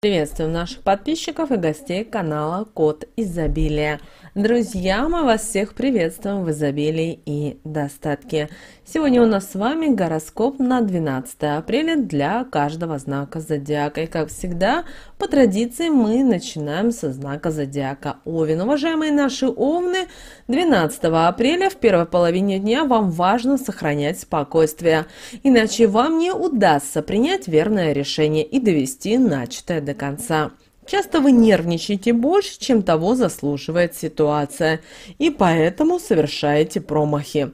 Приветствуем наших подписчиков и гостей канала Код Изобилия. Друзья, мы вас всех приветствуем в изобилии и достатке. Сегодня у нас с вами гороскоп на 12 апреля для каждого знака зодиака. И как всегда, по традиции мы начинаем со знака зодиака Овен. Уважаемые наши Овны, 12 апреля в первой половине дня вам важно сохранять спокойствие, иначе вам не удастся принять верное решение и довести начатое до конца. Часто вы нервничаете больше, чем того заслуживает ситуация, и поэтому совершаете промахи.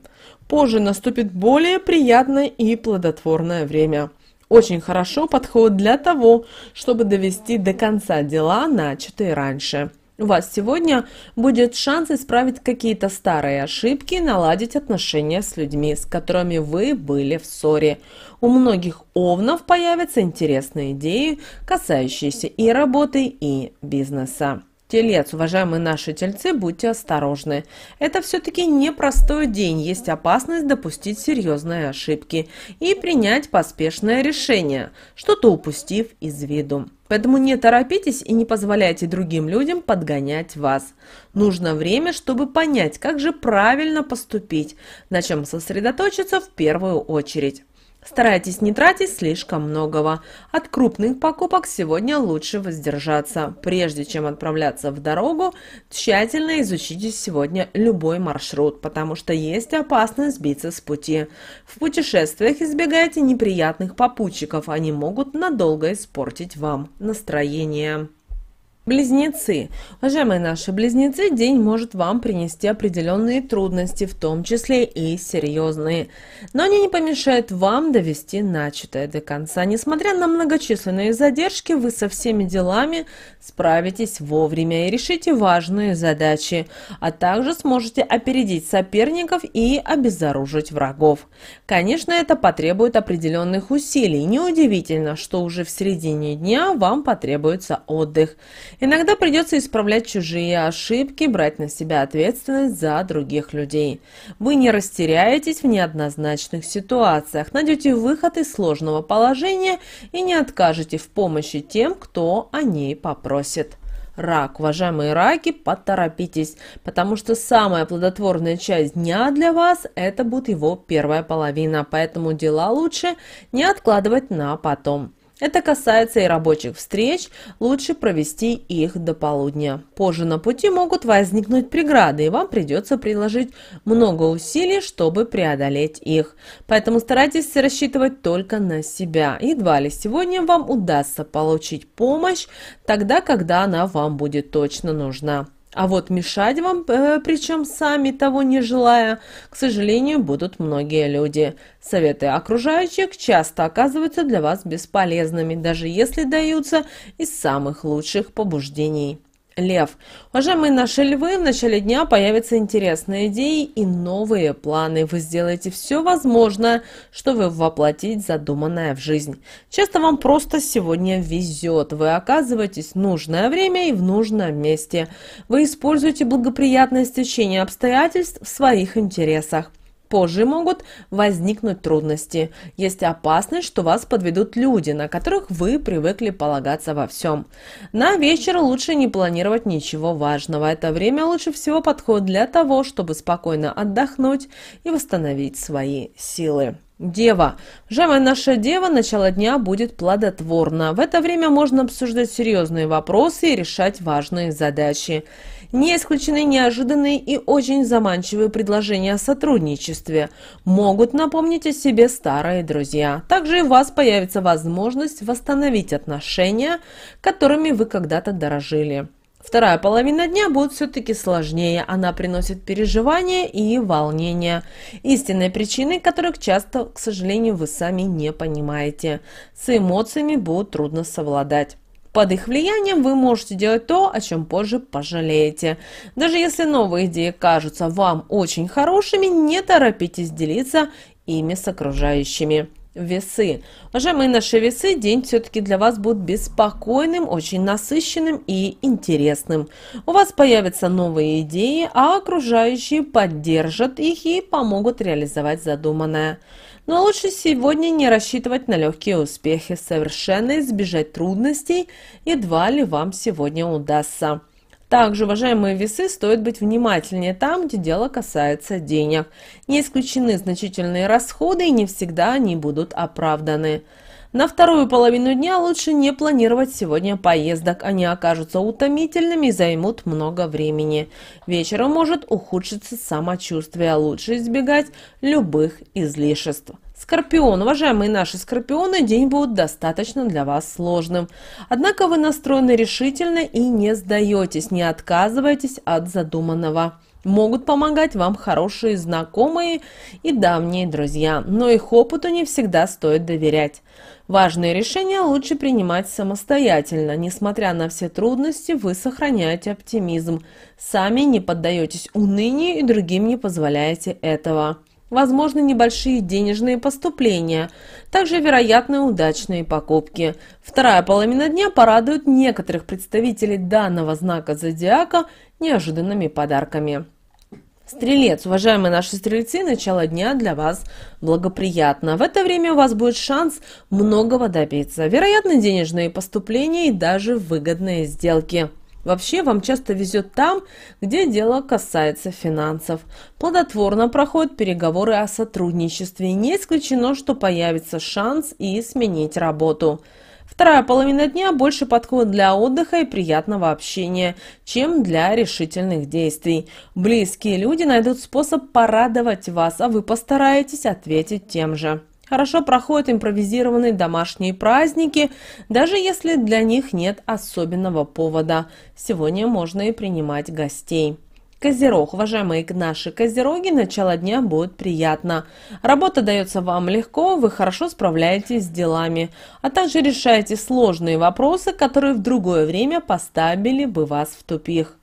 Позже наступит более приятное и плодотворное время. Очень хорошо подходит для того, чтобы довести до конца дела, начатые раньше. У вас сегодня будет шанс исправить какие-то старые ошибки и наладить отношения с людьми, с которыми вы были в ссоре. У многих овнов появятся интересные идеи, касающиеся и работы, и бизнеса телец. Уважаемые наши тельцы, будьте осторожны. Это все-таки непростой день, есть опасность допустить серьезные ошибки и принять поспешное решение, что-то упустив из виду. Поэтому не торопитесь и не позволяйте другим людям подгонять вас. Нужно время, чтобы понять, как же правильно поступить, на чем сосредоточиться в первую очередь. Старайтесь не тратить слишком многого. От крупных покупок сегодня лучше воздержаться. Прежде чем отправляться в дорогу, тщательно изучите сегодня любой маршрут, потому что есть опасность сбиться с пути. В путешествиях избегайте неприятных попутчиков, они могут надолго испортить вам настроение. Близнецы. Уважаемые наши близнецы, день может вам принести определенные трудности, в том числе и серьезные. Но они не помешают вам довести начатое до конца. Несмотря на многочисленные задержки, вы со всеми делами справитесь вовремя и решите важные задачи, а также сможете опередить соперников и обезоружить врагов. Конечно, это потребует определенных усилий. Неудивительно, что уже в середине дня вам потребуется отдых. Иногда придется исправлять чужие ошибки, брать на себя ответственность за других людей. Вы не растеряетесь в неоднозначных ситуациях, найдете выход из сложного положения и не откажете в помощи тем, кто о ней попросит. Рак, уважаемые раки, поторопитесь, потому что самая плодотворная часть дня для вас – это будет его первая половина, поэтому дела лучше не откладывать на потом. Это касается и рабочих встреч, лучше провести их до полудня. Позже на пути могут возникнуть преграды, и вам придется приложить много усилий, чтобы преодолеть их. Поэтому старайтесь рассчитывать только на себя. Едва ли сегодня вам удастся получить помощь тогда, когда она вам будет точно нужна. А вот мешать вам, э, причем сами того не желая, к сожалению, будут многие люди. Советы окружающих часто оказываются для вас бесполезными, даже если даются из самых лучших побуждений. Лев. Уважаемые наши львы, в начале дня появятся интересные идеи и новые планы. Вы сделаете все возможное, чтобы воплотить задуманное в жизнь. Часто вам просто сегодня везет. Вы оказываетесь в нужное время и в нужном месте. Вы используете благоприятное стечение обстоятельств в своих интересах. Позже могут возникнуть трудности. Есть опасность, что вас подведут люди, на которых вы привыкли полагаться во всем. На вечер лучше не планировать ничего важного. Это время лучше всего подходит для того, чтобы спокойно отдохнуть и восстановить свои силы. Дева. Жема наша дева, начало дня будет плодотворно. В это время можно обсуждать серьезные вопросы и решать важные задачи. Не исключены неожиданные и очень заманчивые предложения о сотрудничестве. Могут напомнить о себе старые друзья. Также у вас появится возможность восстановить отношения, которыми вы когда-то дорожили. Вторая половина дня будет все-таки сложнее, она приносит переживания и волнения. Истинные причины, которых часто, к сожалению, вы сами не понимаете. С эмоциями будет трудно совладать. Под их влиянием вы можете делать то, о чем позже пожалеете. Даже если новые идеи кажутся вам очень хорошими, не торопитесь делиться ими с окружающими весы. Уважаемые наши весы, день все-таки для вас будет беспокойным, очень насыщенным и интересным. У вас появятся новые идеи, а окружающие поддержат их и помогут реализовать задуманное. Но лучше сегодня не рассчитывать на легкие успехи, совершенно избежать трудностей едва ли вам сегодня удастся. Также, уважаемые весы, стоит быть внимательнее там, где дело касается денег. Не исключены значительные расходы и не всегда они будут оправданы. На вторую половину дня лучше не планировать сегодня поездок. Они окажутся утомительными и займут много времени. Вечером может ухудшиться самочувствие. Лучше избегать любых излишеств. Скорпион. Уважаемые наши скорпионы, день будет достаточно для вас сложным. Однако вы настроены решительно и не сдаетесь, не отказываетесь от задуманного. Могут помогать вам хорошие знакомые и давние друзья, но их опыту не всегда стоит доверять. Важные решения лучше принимать самостоятельно. Несмотря на все трудности, вы сохраняете оптимизм. Сами не поддаетесь унынию и другим не позволяете этого возможны небольшие денежные поступления, также вероятны удачные покупки. Вторая половина дня порадует некоторых представителей данного знака зодиака неожиданными подарками. Стрелец, уважаемые наши стрельцы, начало дня для вас благоприятно. В это время у вас будет шанс многого добиться. Вероятно, денежные поступления и даже выгодные сделки. Вообще, вам часто везет там, где дело касается финансов. Плодотворно проходят переговоры о сотрудничестве. Не исключено, что появится шанс и сменить работу. Вторая половина дня больше подходит для отдыха и приятного общения, чем для решительных действий. Близкие люди найдут способ порадовать вас, а вы постараетесь ответить тем же. Хорошо проходят импровизированные домашние праздники, даже если для них нет особенного повода. Сегодня можно и принимать гостей. Козерог, уважаемые наши козероги, начало дня будет приятно. Работа дается вам легко, вы хорошо справляетесь с делами, а также решаете сложные вопросы, которые в другое время поставили бы вас в тупик.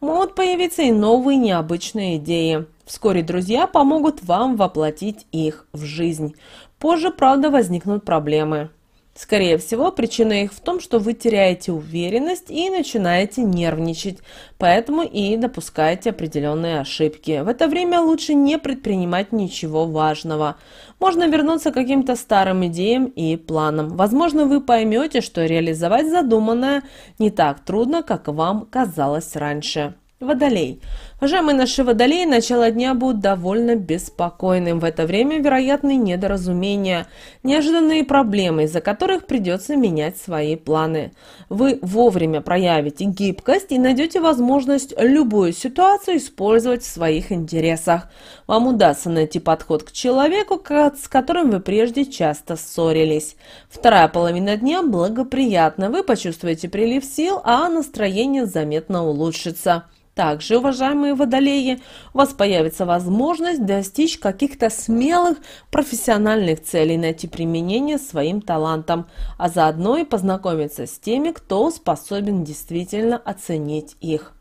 Могут появиться и новые необычные идеи. Вскоре друзья помогут вам воплотить их в жизнь. Позже, правда, возникнут проблемы. Скорее всего, причина их в том, что вы теряете уверенность и начинаете нервничать, поэтому и допускаете определенные ошибки. В это время лучше не предпринимать ничего важного. Можно вернуться к каким-то старым идеям и планам. Возможно, вы поймете, что реализовать задуманное не так трудно, как вам казалось раньше. Водолей. Уважаемые наши водолеи начало дня будут довольно беспокойным. В это время вероятны недоразумения, неожиданные проблемы, из-за которых придется менять свои планы. Вы вовремя проявите гибкость и найдете возможность любую ситуацию использовать в своих интересах. Вам удастся найти подход к человеку, с которым вы прежде часто ссорились. Вторая половина дня благоприятна. Вы почувствуете прилив сил, а настроение заметно улучшится. Также, уважаемые уважаемые водолеи, у вас появится возможность достичь каких-то смелых профессиональных целей, найти применение своим талантам, а заодно и познакомиться с теми, кто способен действительно оценить их.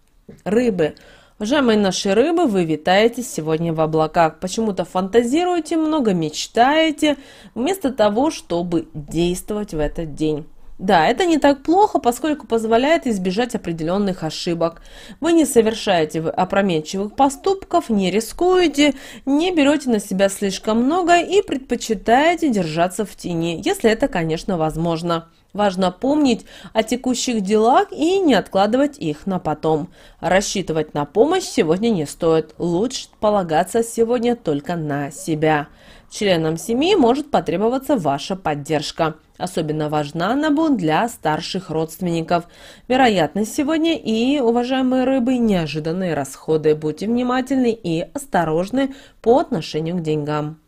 Рыбы. Уважаемые наши рыбы, вы витаете сегодня в облаках. Почему-то фантазируете, много мечтаете, вместо того, чтобы действовать в этот день. Да, это не так плохо, поскольку позволяет избежать определенных ошибок. Вы не совершаете опрометчивых поступков, не рискуете, не берете на себя слишком много и предпочитаете держаться в тени, если это, конечно, возможно. Важно помнить о текущих делах и не откладывать их на потом. Рассчитывать на помощь сегодня не стоит. Лучше полагаться сегодня только на себя. Членам семьи может потребоваться ваша поддержка. Особенно важна она будет для старших родственников. Вероятно, сегодня и, уважаемые рыбы, неожиданные расходы. Будьте внимательны и осторожны по отношению к деньгам.